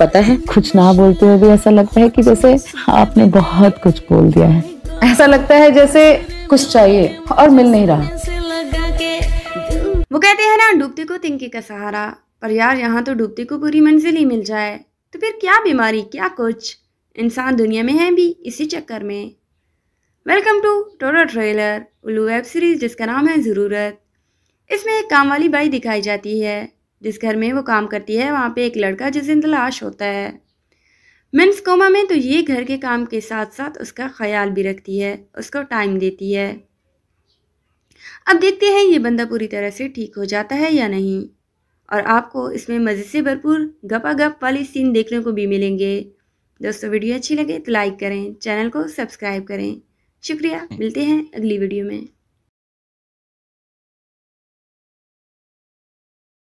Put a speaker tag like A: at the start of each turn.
A: पता है कुछ ना बोलते हुए भी ऐसा लगता है कि जैसे आपने बहुत कुछ बोल दिया है
B: ऐसा लगता है जैसे कुछ चाहिए और मिल नहीं रहा
C: वो कहते हैं ना डूबती को तिनके का सहारा पर यार यहाँ तो डूबती को पूरी मंजिल ही मिल जाए तो फिर क्या बीमारी क्या कुछ इंसान दुनिया में है भी इसी चक्कर में वेलकम टू टोटो ट्रेलर उल्लू वेब सीरीज जिसका नाम है ज़रूरत इसमें एक काम वाली बाई दिखाई जाती है जिस घर में वो काम करती है वहाँ पे एक लड़का जिसे तलाश होता है मिन्स कोमा में तो ये घर के काम के साथ साथ उसका ख्याल भी रखती है उसको टाइम देती है अब देखते हैं ये बंदा पूरी तरह से ठीक हो जाता है या नहीं और आपको इसमें मज़े से भरपूर गपा गप वाली सीन देखने को भी मिलेंगे दोस्तों वीडियो अच्छी लगे तो लाइक करें चैनल को सब्सक्राइब करें शुक्रिया मिलते हैं अगली वीडियो में